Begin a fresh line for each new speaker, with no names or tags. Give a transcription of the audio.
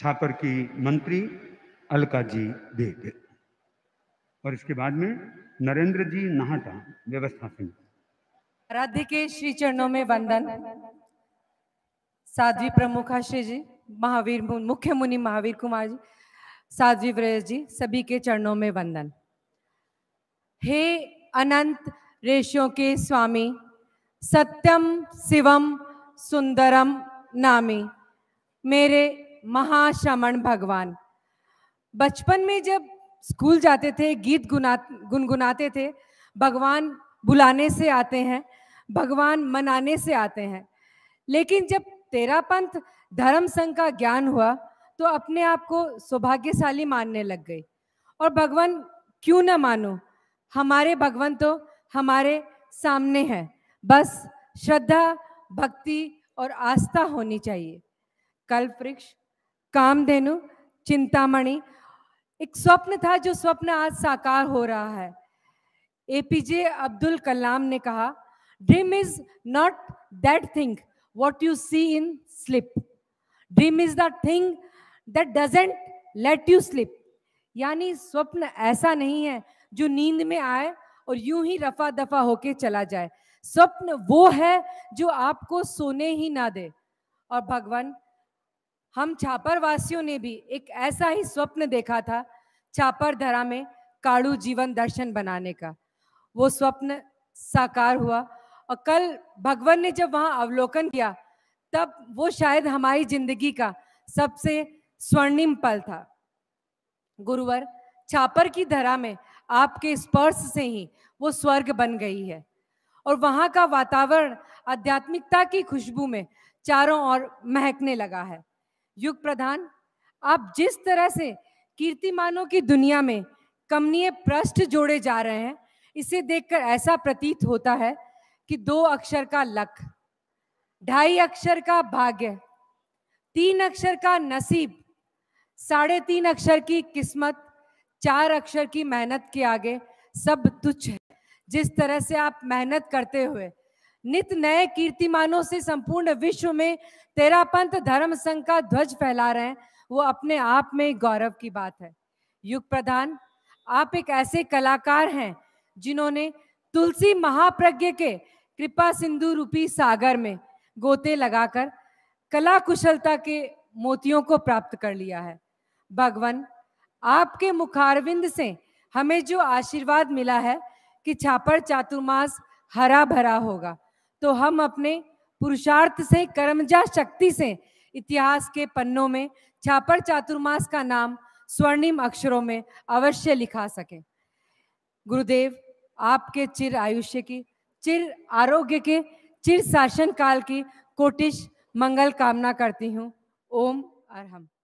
छापर की मंत्री अलका जी बेग और इसके बाद में नरेंद्र जी नाहटा व्यवस्था सिंह आराध्य के श्री चरणों में वंदन साध्वी प्रमुखाश्री जी महावीर मुख्य मुनि महावीर कुमार जी साध्वी व्रेश जी सभी के चरणों में वंदन हे अनंत रेशों के स्वामी सत्यम शिवम सुंदरम नामी मेरे महाश्रमण भगवान बचपन में जब स्कूल जाते थे गीत गुना गुनगुनाते थे भगवान बुलाने से आते हैं भगवान मनाने से आते हैं लेकिन जब तेरा पंथ धर्म संघ का ज्ञान हुआ तो अपने आप को सौभाग्यशाली मानने लग गई और भगवान क्यों ना मानो हमारे भगवान तो हमारे सामने हैं बस श्रद्धा भक्ति और आस्था होनी चाहिए कल्प वृक्ष कामधेनु चिंतामणि एक स्वप्न था जो स्वप्न आज साकार हो रहा है एपीजे अब्दुल कलाम ने कहा dream is not that thing what you see in sleep dream is the thing that doesn't let you sleep यानी स्वप्न ऐसा नहीं है जो नींद में आए और यूं ही रफा दफा होके चला जाए स्वप्न वो है जो आपको सोने ही ना दे और भगवान हम छापर वासियों ने भी एक ऐसा ही स्वप्न देखा था छापर धरा में काड़ू जीवन दर्शन बनाने का वो स्वप्न साकार हुआ और कल भगवान ने जब वहाँ अवलोकन किया तब वो शायद हमारी जिंदगी का सबसे स्वर्णिम पल था गुरुवर छापर की धरा में आपके स्पर्श से ही वो स्वर्ग बन गई है और वहाँ का वातावरण आध्यात्मिकता की खुशबू में चारों ओर महकने लगा है युग प्रधान आप जिस तरह से कीर्तिमानों की दुनिया में कमनीय पृष्ठ जोड़े जा रहे हैं इसे देखकर ऐसा प्रतीत होता है कि दो अक्षर का लक ढाई अक्षर का भाग्य तीन अक्षर का नसीब साढ़े तीन अक्षर की किस्मत चार अक्षर की मेहनत के आगे सब तुच्छ है जिस तरह से आप मेहनत करते हुए नित नए कीर्तिमानों से संपूर्ण विश्व में तेरा पंथ धर्म संघ का ध्वज फैला रहे हैं वो अपने आप में गौरव की बात है युग प्रधान आप एक ऐसे कलाकार हैं जिन्होंने तुलसी महाप्रज्ञ के कृपा सिंधु रूपी सागर में गोते लगाकर कला कुशलता के मोतियों को प्राप्त कर लिया है भगवान आपके मुखारविंद से हमें जो आशीर्वाद मिला है कि छापर चातुर्मास हरा भरा होगा तो हम अपने पुरुषार्थ से कर्मजा शक्ति से इतिहास के पन्नों में छापर चातुर्मास का नाम स्वर्णिम अक्षरों में अवश्य लिखा सकें गुरुदेव आपके चिर आयुष्य की चिर आरोग्य के चिर शासन काल की कोटिश मंगल कामना करती हूँ ओम अरहम